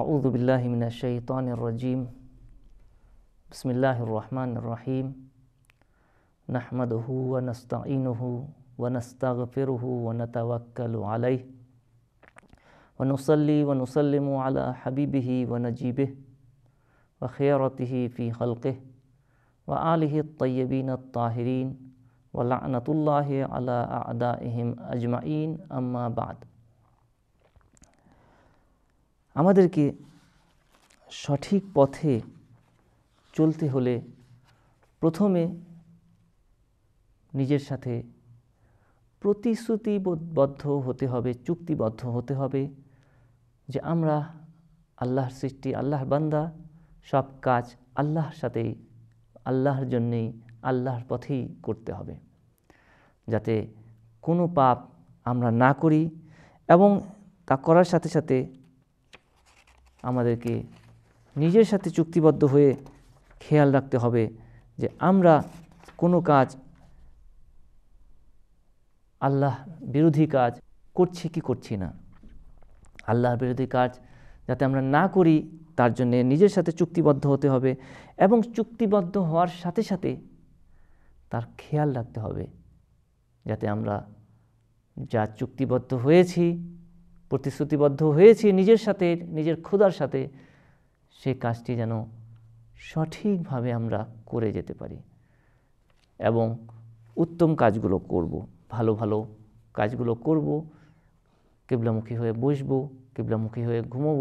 أعوذ بالله من الشيطان الرجيم بسم الله الرحمن الرحيم نحمده ونستعينه ونستغفره ونتوكل عليه ونصلي ونسلم على حبيبه ونجيبه وخيرته في خلقه وآله الطيبين الطاهرين ولعنة الله على أعدائهم أجمعين أما بعد আমাদেরকে সঠিক পথে চলতে হলে প্রথমে নিজের সাথে প্রতিশ্রুতিবদ্ধ হতে হবে চুক্তিবদ্ধ হতে হবে যে আমরা আল্লাহর সৃষ্টি আল্লাহর বান্দা সব কাজ আল্লাহর সাথেই আল্লাহর জন্যেই আল্লাহর পথেই করতে হবে যাতে কোনো পাপ আমরা না করি এবং তা করার সাথে সাথে আমাদেরকে নিজের সাথে চুক্তিবদ্ধ হয়ে খেয়াল রাখতে হবে যে আমরা কোনো কাজ আল্লাহ বিরোধী কাজ করছি কি করছি না আল্লাহর বিরোধী কাজ যাতে আমরা না করি তার জন্যে নিজের সাথে চুক্তিবদ্ধ হতে হবে এবং চুক্তিবদ্ধ হওয়ার সাথে সাথে তার খেয়াল রাখতে হবে যাতে আমরা যা চুক্তিবদ্ধ হয়েছি প্রতিশ্রুতিবদ্ধ হয়েছি নিজের সাথে নিজের ক্ষুধার সাথে সে কাজটি যেন সঠিকভাবে আমরা করে যেতে পারি এবং উত্তম কাজগুলো করব। ভালো ভালো কাজগুলো করব কেবলামুখী হয়ে বসব কেবলামুখী হয়ে ঘুমব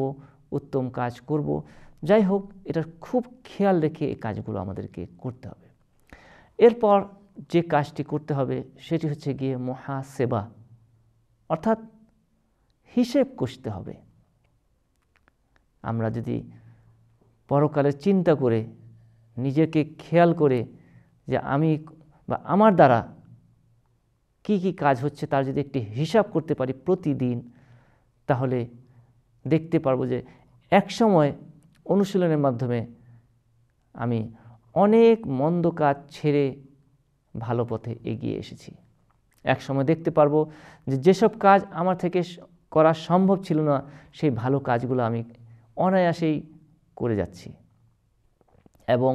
উত্তম কাজ করব যাই হোক এটা খুব খেয়াল রেখে এই কাজগুলো আমাদেরকে করতে হবে এরপর যে কাজটি করতে হবে সেটি হচ্ছে গিয়ে মহাসেবা অর্থাৎ হিসেব কষতে হবে আমরা যদি পরকালে চিন্তা করে নিজেকে খেয়াল করে যে আমি বা আমার দ্বারা কি কি কাজ হচ্ছে তার যদি একটি হিসাব করতে পারি প্রতিদিন তাহলে দেখতে পারবো যে এক সময় অনুশীলনের মাধ্যমে আমি অনেক মন্দ কাজ ছেড়ে ভালো পথে এগিয়ে এসেছি এক সময় দেখতে পারবো যে যেসব কাজ আমার থেকে করা সম্ভব ছিল না সেই ভালো কাজগুলো আমি অনায়াসেই করে যাচ্ছি এবং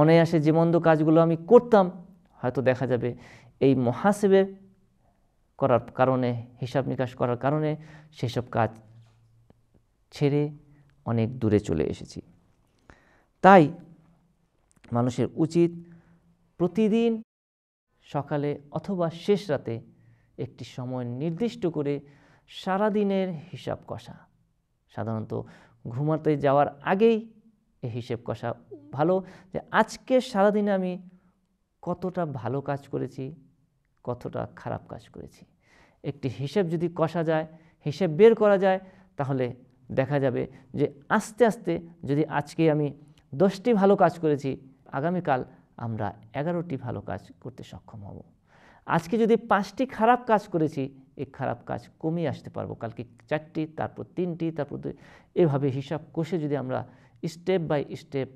অনায়াসে যে মন্দ কাজগুলো আমি করতাম হয়তো দেখা যাবে এই মহাসেবে করার কারণে হিসাব নিকাশ করার কারণে সেসব কাজ ছেড়ে অনেক দূরে চলে এসেছি তাই মানুষের উচিত প্রতিদিন সকালে অথবা শেষ রাতে একটি সময় নির্দিষ্ট করে সারাদিনের হিসাব কষা সাধারণত ঘুমাতে যাওয়ার আগেই এই হিসেব কষা ভালো যে আজকে সারাদিনে আমি কতটা ভালো কাজ করেছি কতটা খারাপ কাজ করেছি একটি হিসেব যদি কষা যায় হিসেব বের করা যায় তাহলে দেখা যাবে যে আস্তে আস্তে যদি আজকে আমি দশটি ভালো কাজ করেছি আগামীকাল আমরা এগারোটি ভালো কাজ করতে সক্ষম হব আজকে যদি পাঁচটি খারাপ কাজ করেছি এই খারাপ কাজ কমিয়ে আসতে পারবো কালকে চারটি তারপর তিনটি তারপর দুই এভাবে হিসাব কষে যদি আমরা স্টেপ বাই স্টেপ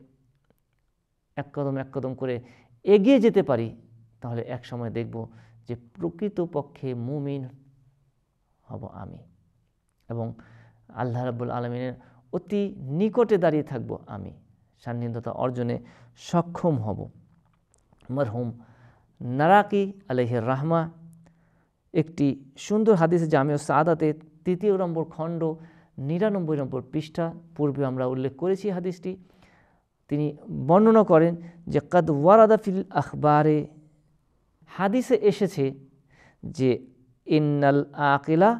এক কদম এক কদম করে এগিয়ে যেতে পারি তাহলে এক সময় দেখব যে প্রকৃতপক্ষে মুমিন হব আমি এবং আল্লাহ রাবুল আলমিনের অতি নিকটে দাঁড়িয়ে থাকব আমি সান্নিধ্যতা অর্জনে সক্ষম হব মরহুম নারাকি আলহ রাহমা একটি সুন্দর হাদিস জামে সাদাতে তৃতীয় নম্বর খণ্ড নিরানব্বই নম্বর পৃষ্ঠা পূর্বে আমরা উল্লেখ করেছি হাদিসটি তিনি বর্ণনা করেন যে কাদ ওয়ারাদা ফিল আখবারে হাদিসে এসেছে যে ইন্নাল আকেলা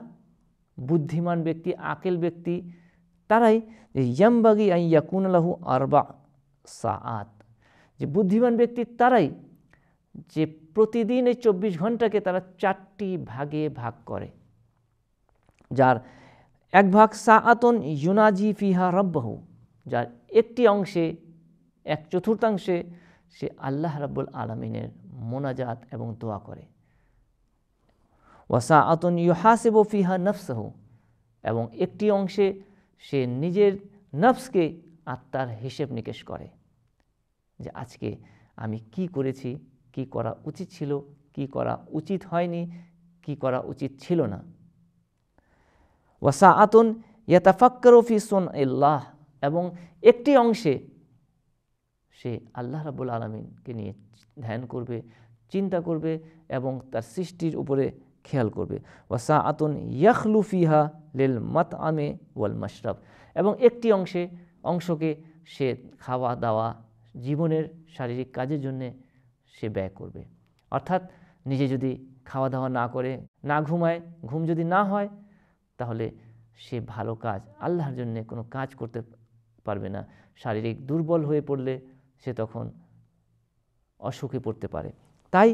বুদ্ধিমান ব্যক্তি আকেল ব্যক্তি তারাই যে ইয়ামবাগি আই ইয়াকুনালাহু আরবা সাআত যে বুদ্ধিমান ব্যক্তি তারাই যে প্রতিদিন এই চব্বিশ ঘন্টাকে তারা চারটি ভাগে ভাগ করে যার এক ভাগ সাআতন ইউনাজি ফিহা রব্বাহু যার একটি অংশে এক চতুর্থাংশে সে আল্লাহ রাব্বুল আলমিনের মোনাজাত এবং দোয়া করে ওয়াসা আতন ইহাসেব ফিহা নফসাহু এবং একটি অংশে সে নিজের নফসকে আত্মার হিসেব নিকেশ করে যে আজকে আমি কি করেছি কি করা উচিত ছিল কি করা উচিত হয়নি কি করা উচিত ছিল না ওয়াসা আতুন ইয়াতাফাক্করফি সোন ইল্লাহ এবং একটি অংশে সে আল্লাহ রাবুল আলমিনকে নিয়ে ধ্যান করবে চিন্তা করবে এবং তার সৃষ্টির উপরে খেয়াল করবে ওয়াসা আতুন ইয়াখলুফিহা লিল মত আমে ওয়াল মাশরাব এবং একটি অংশে অংশকে সে খাওয়া দাওয়া জীবনের শারীরিক কাজের জন্যে সে ব্যয় করবে অর্থাৎ নিজে যদি খাওয়া দাওয়া না করে না ঘুমায় ঘুম যদি না হয় তাহলে সে ভালো কাজ আল্লাহর জন্য কোনো কাজ করতে পারবে না শারীরিক দুর্বল হয়ে পড়লে সে তখন অসুখে পড়তে পারে তাই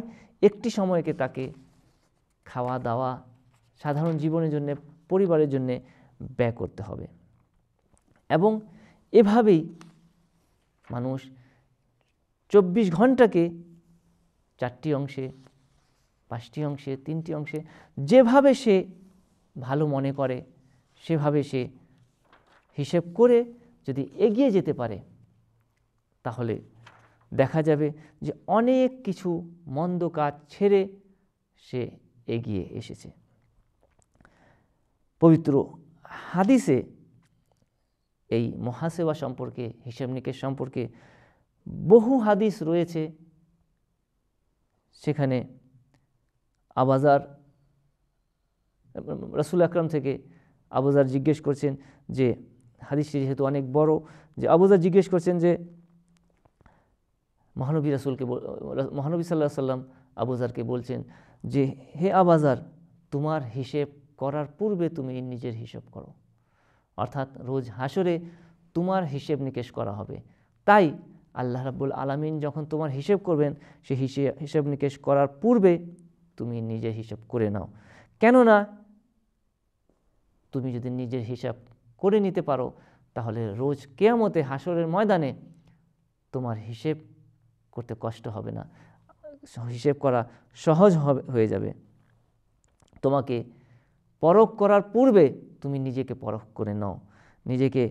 একটি সময়কে তাকে খাওয়া দাওয়া সাধারণ জীবনের জন্য পরিবারের জন্য ব্যয় করতে হবে এবং এভাবেই মানুষ চব্বিশ ঘন্টাকে চারটি অংশে পাঁচটি অংশে তিনটি অংশে যেভাবে সে ভালো মনে করে সেভাবে সে হিসেব করে যদি এগিয়ে যেতে পারে তাহলে দেখা যাবে যে অনেক কিছু মন্দ কাজ ছেড়ে সে এগিয়ে এসেছে পবিত্র হাদিসে এই মহাসেবা সম্পর্কে হিসেব নিকেশ সম্পর্কে বহু হাদিস রয়েছে সেখানে আবাজার রাসুল আকরাম থেকে আবুজার জিজ্ঞেস করছেন যে হাদিসটি যেহেতু অনেক বড় যে আবুজার জিজ্ঞেস করছেন যে মহানবী রাসুলকে মহানবী সাল্লাহ সাল্লাম আবুজারকে বলছেন যে হে আবাজার তোমার হিসেব করার পূর্বে তুমি নিজের হিসেব করো অর্থাৎ রোজ হাসরে তোমার হিসেব নিকেশ করা হবে তাই আল্লাহ রাব্বুল আলমিন যখন তোমার হিসেব করবেন সে হিসেব নিকেশ করার পূর্বে তুমি নিজের হিসাব করে নাও কেননা তুমি যদি নিজের হিসাব করে নিতে পারো তাহলে রোজ কেয়ামতে হাসরের ময়দানে তোমার হিসেব করতে কষ্ট হবে না হিসেব করা সহজ হবে হয়ে যাবে তোমাকে পরখ করার পূর্বে তুমি নিজেকে পরখ করে নাও নিজেকে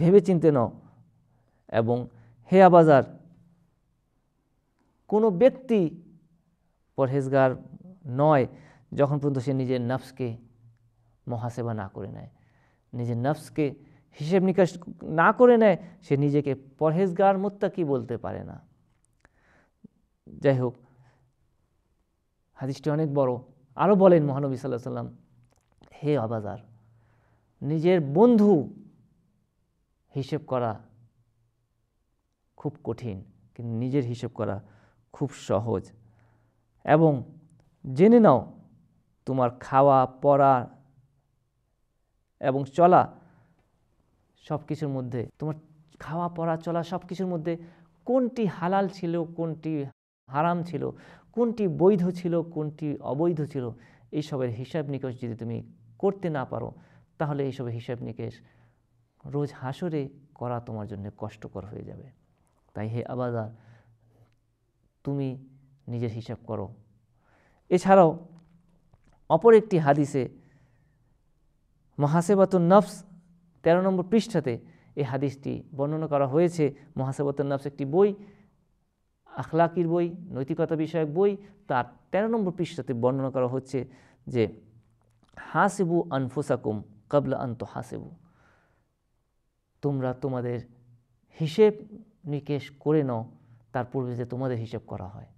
ভেবে চিনতে নাও এবং হেয়া বাজার কোনো ব্যক্তি পরহেজগার নয় যখন পর্যন্ত সে নিজের নফসকে মহাসেবা না করে নেয় নিজের নফসকে হিসেব নিকাশ না করে নেয় সে নিজেকে পরহেজগার মোত্তা কি বলতে পারে না যাই হোক হাদিসটি অনেক বড় আরও বলেন মহানবী সাল্লাহ সাল্লাম হে আবাজার নিজের বন্ধু হিসেব করা খুব কঠিন কিন্তু নিজের হিসেব করা খুব সহজ এবং জেনে নাও তোমার খাওয়া পড়া এবং চলা সব কিছুর মধ্যে তোমার খাওয়া পড়া চলা সব কিছুর মধ্যে কোনটি হালাল ছিল কোনটি হারাম ছিল কোনটি বৈধ ছিল কোনটি অবৈধ ছিল এইসবের হিসাব নিকাশ যদি তুমি করতে না পারো তাহলে এইসবের হিসাব নিকেশ রোজ হাসরে করা তোমার জন্য কষ্টকর হয়ে যাবে তাই হে আবাদা তুমি নিজের হিসাব করো এছাড়াও অপর একটি হাদিসে মহাসেবাতুল নফস তেরো নম্বর পৃষ্ঠাতে এই হাদিসটি বর্ণনা করা হয়েছে মহাসেবাতুল নফস একটি বই আখলাকির বই নৈতিকতা বিষয়ক বই তার তেরো নম্বর পৃষ্ঠাতে বর্ণনা করা হচ্ছে যে হাসিবু আনফুসাকুম কাবলা আন্ত হাসিবু তোমরা তোমাদের হিসেব নিকেশ করে নাও তার পূর্বে যে তোমাদের হিসেব করা হয়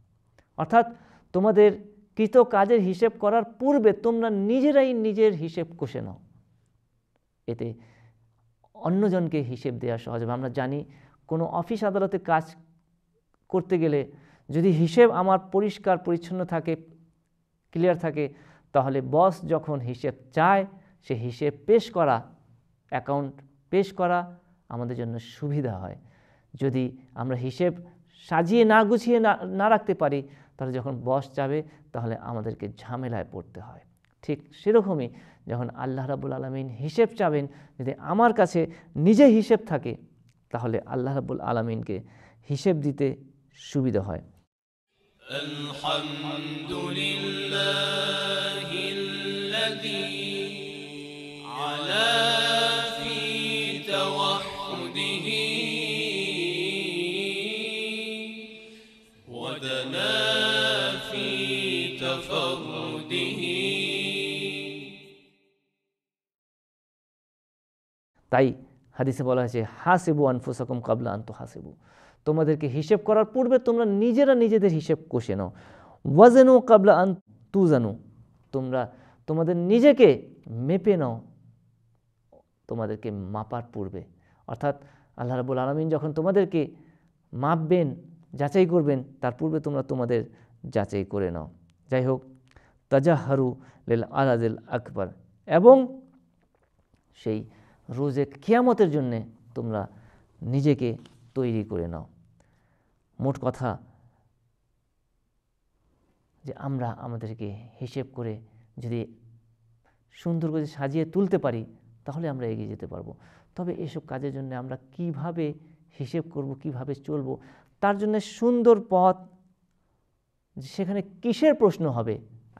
অর্থাৎ তোমাদের কৃত কাজের হিসেব করার পূর্বে তোমরা নিজেরাই নিজের হিসেব কষে নাও এতে অন্যজনকে হিসেব দেওয়া সহজ হবে আমরা জানি কোনো অফিস আদালতে কাজ করতে গেলে যদি হিসেব আমার পরিষ্কার পরিচ্ছন্ন থাকে ক্লিয়ার থাকে তাহলে বস যখন হিসেব চায় সে হিসেব পেশ করা অ্যাকাউন্ট পেশ করা আমাদের জন্য সুবিধা হয় যদি আমরা হিসেব সাজিয়ে না গুছিয়ে না না রাখতে পারি তাহলে যখন বস যাবে তাহলে আমাদেরকে ঝামেলায় পড়তে হয় ঠিক সেরকমই যখন আল্লাহ রাবুল আলমিন হিসেব চাবেন যদি আমার কাছে নিজে হিসেব থাকে তাহলে আল্লাহ রাবুল আলমিনকে হিসেব দিতে সুবিধা হয় على তাই হাদিসে বলা হয়েছে হাসিবু আনফুসাকুম কাবলা আন্ত হাসিবু তোমাদেরকে হিসেব করার পূর্বে তোমরা নিজেরা নিজেদের হিসেব কষে নাও ওয়াজেনু কাবলা আন তু জানু তোমরা তোমাদের নিজেকে মেপে নাও তোমাদেরকে মাপার পূর্বে অর্থাৎ আল্লাহ রাবুল আলমিন যখন তোমাদেরকে মাপবেন যাচাই করবেন তার পূর্বে তোমরা তোমাদের যাচাই করে নাও যাই হোক তাজাহারু লিল আলাদিল আকবর এবং সেই রোজে কিয়ামতের জন্যে তোমরা নিজেকে তৈরি করে নাও মোট কথা যে আমরা আমাদেরকে হিসেব করে যদি সুন্দর করে সাজিয়ে তুলতে পারি তাহলে আমরা এগিয়ে যেতে পারবো তবে এসব কাজের জন্য আমরা কিভাবে হিসেব করব কিভাবে চলব তার জন্য সুন্দর পথ সেখানে কিসের প্রশ্ন হবে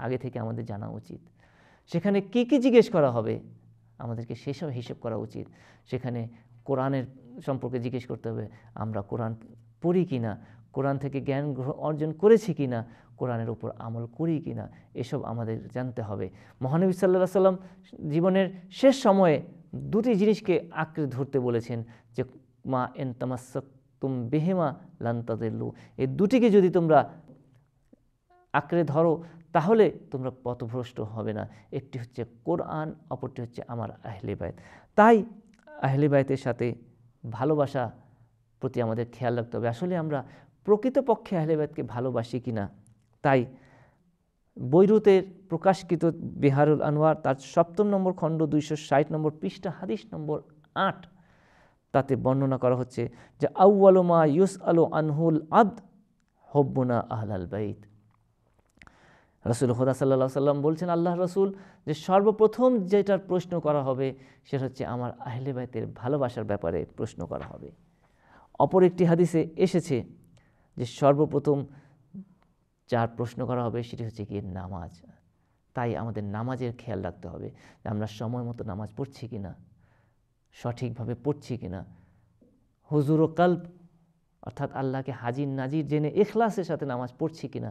আগে থেকে আমাদের জানা উচিত সেখানে কি কি জিজ্ঞেস করা হবে আমাদেরকে সেসব হিসেব করা উচিত সেখানে কোরআনের সম্পর্কে জিজ্ঞেস করতে হবে আমরা কোরআন পড়ি কি না কোরআন থেকে জ্ঞান অর্জন করেছি কি না কোরআনের উপর আমল করি কি না এসব আমাদের জানতে হবে মহানবী সাল্লাহ সাল্লাম জীবনের শেষ সময়ে দুটি জিনিসকে আঁকড়ে ধরতে বলেছেন যে মা এন তামাসুম বেহেমা লান্তাদের লু এই দুটিকে যদি তোমরা আঁকড়ে ধরো তাহলে তোমরা পথভ্রষ্ট হবে না একটি হচ্ছে কোরআন অপরটি হচ্ছে আমার আহলেবায়ত তাই আহলেবায়তের সাথে ভালোবাসা প্রতি আমাদের খেয়াল রাখতে হবে আসলে আমরা প্রকৃতপক্ষে আহলেবায়তকে ভালোবাসি কি না তাই বৈরুতের প্রকাশকৃত বিহারুল আনোয়ার তার সপ্তম নম্বর খণ্ড দুইশো ষাট নম্বর পৃষ্ঠা হাদিস নম্বর আট তাতে বর্ণনা করা হচ্ছে যে মা ইউস আলো আনহুল আব্দ হব্বনা আহলাল বাইত রসুল খোদা সাল্লা সাল্লাম বলছেন আল্লাহ রসুল যে সর্বপ্রথম যেটার প্রশ্ন করা হবে সেটা হচ্ছে আমার আহলে বাইতের ভালোবাসার ব্যাপারে প্রশ্ন করা হবে অপর একটি হাদিসে এসেছে যে সর্বপ্রথম যার প্রশ্ন করা হবে সেটি হচ্ছে গিয়ে নামাজ তাই আমাদের নামাজের খেয়াল রাখতে হবে যে আমরা সময় মতো নামাজ পড়ছি কি না সঠিকভাবে পড়ছি কি না হুজুর ও কাল্প অর্থাৎ আল্লাহকে হাজির নাজির জেনে এখলাসের সাথে নামাজ পড়ছি কি না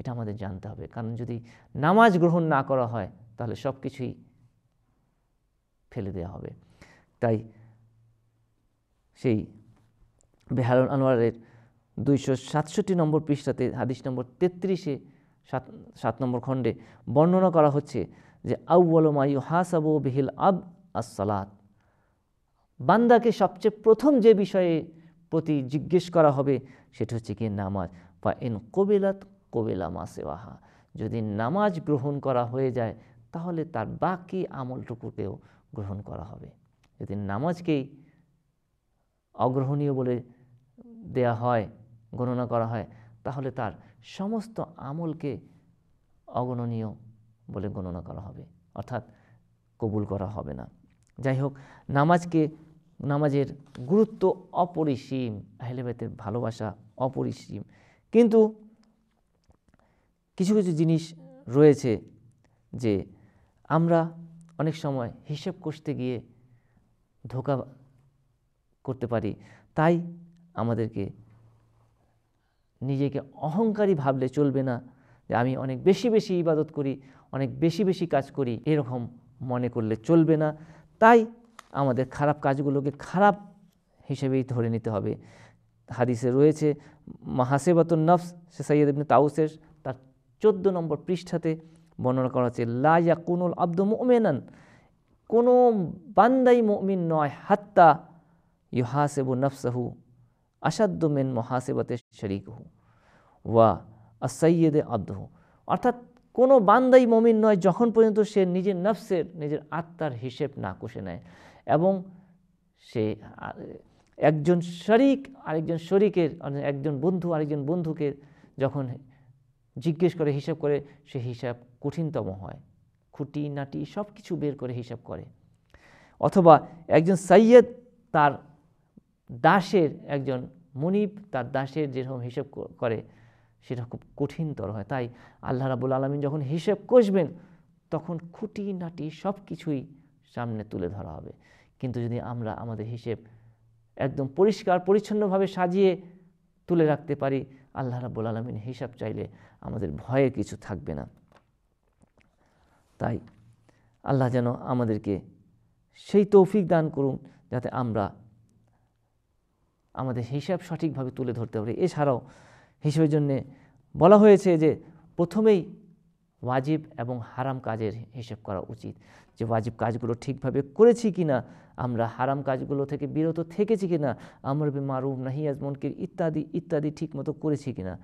এটা আমাদের জানতে হবে কারণ যদি নামাজ গ্রহণ না করা হয় তাহলে সব কিছুই ফেলে দেওয়া হবে তাই সেই বেহারুন আনোয়ারের দুইশো সাতষট্টি নম্বর পৃষ্ঠাতে হাদিস নম্বর তেত্রিশে সাত সাত নম্বর খণ্ডে বর্ণনা করা হচ্ছে যে হাস হাসাবো বিহিল আব আসসালাত বান্দাকে সবচেয়ে প্রথম যে বিষয়ে প্রতি জিজ্ঞেস করা হবে সেটা হচ্ছে কি নামাজ বা এন কবিলাত কবিলা ওয়াহা যদি নামাজ গ্রহণ করা হয়ে যায় তাহলে তার বাকি আমলটুকুকেও গ্রহণ করা হবে যদি নামাজকেই অগ্রহণীয় বলে দেয়া হয় গণনা করা হয় তাহলে তার সমস্ত আমলকে অগণনীয় বলে গণনা করা হবে অর্থাৎ কবুল করা হবে না যাই হোক নামাজকে নামাজের গুরুত্ব অপরিসীম আহলেবাইতের ভালোবাসা অপরিসীম কিন্তু কিছু কিছু জিনিস রয়েছে যে আমরা অনেক সময় হিসেব কষতে গিয়ে ধোকা করতে পারি তাই আমাদেরকে নিজেকে অহংকারী ভাবলে চলবে না যে আমি অনেক বেশি বেশি ইবাদত করি অনেক বেশি বেশি কাজ করি এরকম মনে করলে চলবে না তাই আমাদের খারাপ কাজগুলোকে খারাপ হিসেবেই ধরে নিতে হবে হাদিসে রয়েছে মাহাসেবাতুল নফস সে সৈয়দ ইবনে তাউসের চোদ্দো নম্বর পৃষ্ঠাতে বর্ণনা করা হচ্ছে লাইয়া কুনুল আব্দ মোমেনান কোনো বান্দাই মমিন নয় হাত্তা ইহাসেবু নফসাহু আসাদ্য মেন মহাসেবাতে শরিকহু ওয়া আসৈয়দে আব্দহু অর্থাৎ কোনো বান্দাই মমিন নয় যখন পর্যন্ত সে নিজের নফসের নিজের আত্মার হিসেব না কষে নেয় এবং সে একজন শরিক আরেকজন শরিকের একজন বন্ধু আরেকজন বন্ধুকে যখন জিজ্ঞেস করে হিসাব করে সে হিসাব কঠিনতম হয় খুঁটি নাটি সব কিছু বের করে হিসাব করে অথবা একজন সাইয়েদ তার দাসের একজন মনিব তার দাসের যেরকম হিসেব করে সেটা খুব কঠিনতর হয় তাই আল্লাহ রাবুল আলমিন যখন হিসেব কষবেন তখন খুঁটি নাটি সব কিছুই সামনে তুলে ধরা হবে কিন্তু যদি আমরা আমাদের হিসেব একদম পরিষ্কার পরিচ্ছন্নভাবে সাজিয়ে তুলে রাখতে পারি আল্লাহ রাবুল আলমিন হিসাব চাইলে আমাদের ভয়ে কিছু থাকবে না তাই আল্লাহ যেন আমাদেরকে সেই তৌফিক দান করুন যাতে আমরা আমাদের হিসাব সঠিকভাবে তুলে ধরতে পারি এছাড়াও হিসেবের জন্যে বলা হয়েছে যে প্রথমেই ওয়াজিব এবং হারাম কাজের হিসেব করা উচিত যে ওয়াজিব কাজগুলো ঠিকভাবে করেছি কি না আমরা হারাম কাজগুলো থেকে বিরত থেকেছি কি না আমর বি মারুফ নাহিয়াজ মনকির ইত্যাদি ইত্যাদি মতো করেছি কি না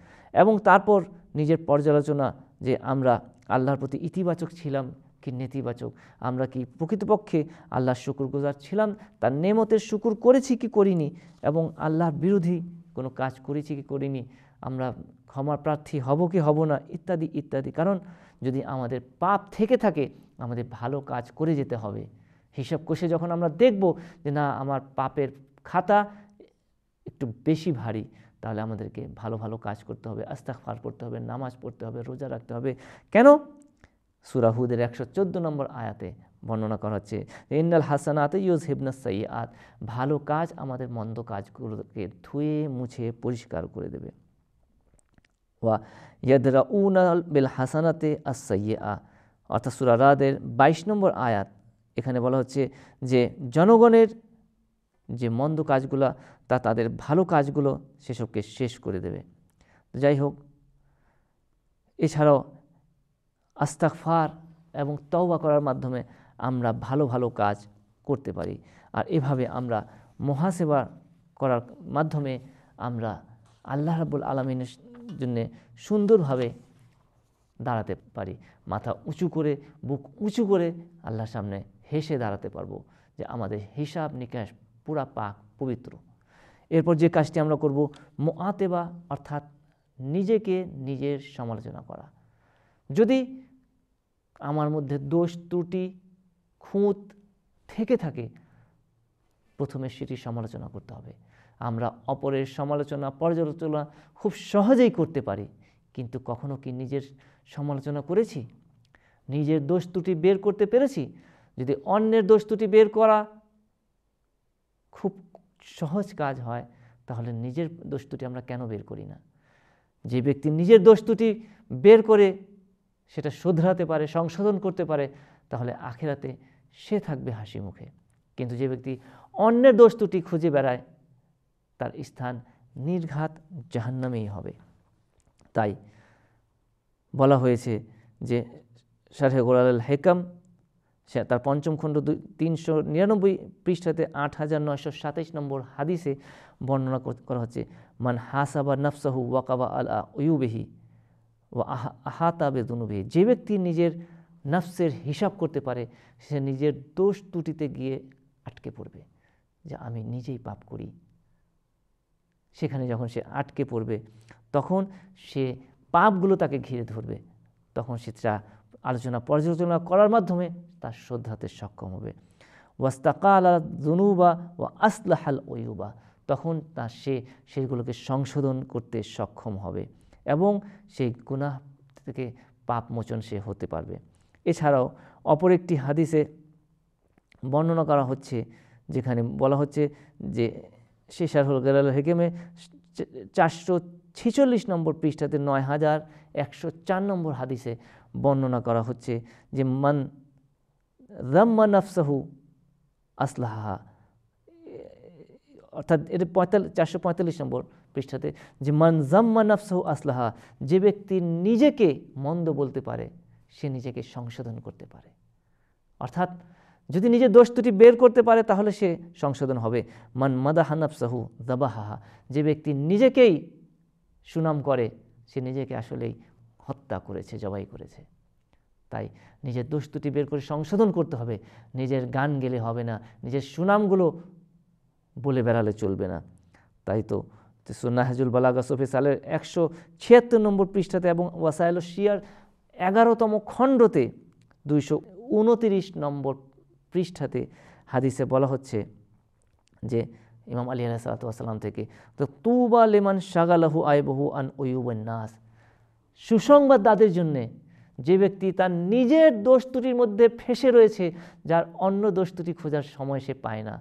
এবং তারপর নিজের পর্যালোচনা যে আমরা আল্লাহর প্রতি ইতিবাচক ছিলাম কি নেতিবাচক আমরা কি প্রকৃতপক্ষে আল্লাহর শুকুরগুজার ছিলাম তার নেমতের শুকুর করেছি কি করিনি এবং আল্লাহর বিরোধী কোনো কাজ করেছি কি করিনি আমরা ক্ষমার প্রার্থী হব কি হব না ইত্যাদি ইত্যাদি কারণ যদি আমাদের পাপ থেকে থাকে আমাদের ভালো কাজ করে যেতে হবে হিসাব কষে যখন আমরা দেখব যে না আমার পাপের খাতা একটু বেশি ভারী তাহলে আমাদেরকে ভালো ভালো কাজ করতে হবে আস্তাকফার করতে হবে নামাজ পড়তে হবে রোজা রাখতে হবে কেন সুরাহুদের একশো চোদ্দো নম্বর আয়াতে বর্ণনা করা হচ্ছে ইন্নাল আতে ইউজ হিবনা সাইয়াত ভালো কাজ আমাদের মন্দ কাজগুলোকে ধুয়ে মুছে পরিষ্কার করে দেবে ওয়া উনাল বিল হাসানাতে আসাইয়া অর্থাৎ সুরা রাদের বাইশ নম্বর আয়াত এখানে বলা হচ্ছে যে জনগণের যে মন্দ কাজগুলো তা তাদের ভালো কাজগুলো সেসবকে শেষ করে দেবে যাই হোক এছাড়াও আস্তাকফার এবং তওবা করার মাধ্যমে আমরা ভালো ভালো কাজ করতে পারি আর এভাবে আমরা মহাসেবা করার মাধ্যমে আমরা আল্লাহ রাবুল আলমিনের জন্যে সুন্দরভাবে দাঁড়াতে পারি মাথা উঁচু করে বুক উঁচু করে আল্লাহর সামনে হেসে দাঁড়াতে পারবো যে আমাদের হিসাব নিকাশ পুরা পাক পবিত্র এরপর যে কাজটি আমরা করব মোয়াতেবা অর্থাৎ নিজেকে নিজের সমালোচনা করা যদি আমার মধ্যে দোষ ত্রুটি খুঁত থেকে থাকে প্রথমে সেটি সমালোচনা করতে হবে আমরা অপরের সমালোচনা পর্যালোচনা খুব সহজেই করতে পারি কিন্তু কখনো কি নিজের সমালোচনা করেছি নিজের দোষ ত্রুটি বের করতে পেরেছি যদি অন্যের দোষ ত্রুটি বের করা খুব সহজ কাজ হয় তাহলে নিজের দোষ ত্রুটি আমরা কেন বের করি না যে ব্যক্তি নিজের দোষ ত্রুটি বের করে সেটা শোধরাতে পারে সংশোধন করতে পারে তাহলে আখেরাতে সে থাকবে হাসি মুখে কিন্তু যে ব্যক্তি অন্যের দোষ ত্রুটি খুঁজে বেড়ায় তার স্থান নির্ঘাত জাহান্নামেই হবে তাই বলা হয়েছে যে শাহে গোলাল আল হেকাম সে তার পঞ্চম খণ্ড দুই তিনশো নিরানব্বই পৃষ্ঠাতে আট হাজার নয়শো সাতাইশ নম্বর হাদিসে বর্ণনা করা হচ্ছে মান হাসাবা নফসাহু ওয়াকাবা আল আহি ও আহাতাবে দুনুবেহি যে ব্যক্তি নিজের নফসের হিসাব করতে পারে সে নিজের দোষ ত্রুটিতে গিয়ে আটকে পড়বে যে আমি নিজেই পাপ করি সেখানে যখন সে আটকে পড়বে তখন সে পাপগুলো তাকে ঘিরে ধরবে তখন সে তা আলোচনা পর্যালোচনা করার মাধ্যমে তার শ্রদ্ধাতে সক্ষম হবে ওয়াস্তাকা আলা জুনুবা ও আসলাহাল ওয়ুবা তখন তার সে সেগুলোকে সংশোধন করতে সক্ষম হবে এবং সেই গুনাহ থেকে পাপ মোচন সে হতে পারবে এছাড়াও অপর একটি হাদিসে বর্ণনা করা হচ্ছে যেখানে বলা হচ্ছে যে শেষার হল আল হেকেমে চারশো ছেচল্লিশ নম্বর পৃষ্ঠাতে নয় হাজার একশো চার নম্বর হাদিসে বর্ণনা করা হচ্ছে যে মান রাম্মা নাফসাহু আসলাহা অর্থাৎ এটা পঁয়তাল্লিশ চারশো পঁয়তাল্লিশ নম্বর পৃষ্ঠাতে যে মান জাম্মা নাফসাহু আসলাহা যে ব্যক্তি নিজেকে মন্দ বলতে পারে সে নিজেকে সংশোধন করতে পারে অর্থাৎ যদি নিজের দোষ দুটি বের করতে পারে তাহলে সে সংশোধন হবে মান মাদা সাহু দাবাহাহা যে ব্যক্তি নিজেকেই সুনাম করে সে নিজেকে আসলেই হত্যা করেছে জবাই করেছে তাই নিজের দোষ দুটি বের করে সংশোধন করতে হবে নিজের গান গেলে হবে না নিজের সুনামগুলো বলে বেড়ালে চলবে না তাই তো সুন্নাহাজুল বালাগা সফি সালের একশো ছিয়াত্তর নম্বর পৃষ্ঠাতে এবং ওয়াসায়ল শিয়ার এগারোতম খণ্ডতে দুইশো উনতিরিশ নম্বর পৃষ্ঠাতে হাদিসে বলা হচ্ছে যে ইমাম আলী আলাহাতাম থেকে তো তুবা লেমান শাগালাহু আয়বহু আন নাস সুসংবাদ তাদের জন্যে যে ব্যক্তি তার নিজের দোষ দুটির মধ্যে ফেসে রয়েছে যার অন্য দোষ দুটি খোঁজার সময় সে পায় না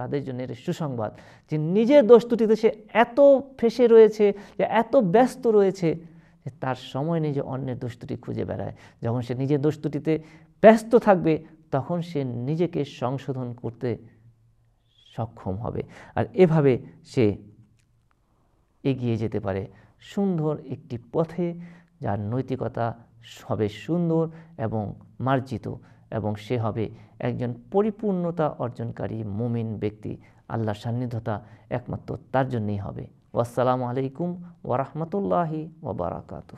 তাদের জন্য এটা সুসংবাদ যে নিজের দোষ দুটিতে সে এত ফেসে রয়েছে যে এত ব্যস্ত রয়েছে যে তার সময় নিজে যে অন্যের দোষ খুঁজে বেড়ায় যখন সে নিজের দোষ দুটিতে ব্যস্ত থাকবে তখন সে নিজেকে সংশোধন করতে সক্ষম হবে আর এভাবে সে এগিয়ে যেতে পারে সুন্দর একটি পথে যার নৈতিকতা হবে সুন্দর এবং মার্জিত এবং সে হবে একজন পরিপূর্ণতা অর্জনকারী মুমিন ব্যক্তি আল্লাহর সান্নিধ্যতা একমাত্র তার জন্যই হবে আসসালামু আলাইকুম ওরহমতুল্লাহি ওবরাকাতু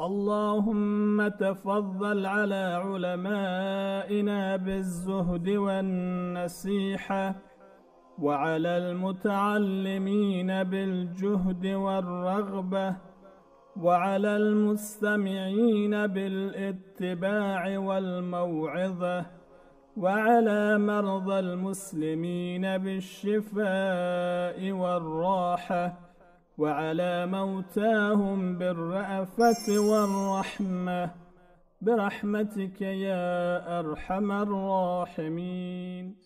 اللهم تفضل على علمائنا بالزهد والنصيحة وعلى المتعلمين بالجهد والرغبة وعلى المستمعين بالاتباع والموعظة وعلى مرضى المسلمين بالشفاء والراحة وعلى موتاهم بالرأفة والرحمة برحمتك يا أرحم الراحمين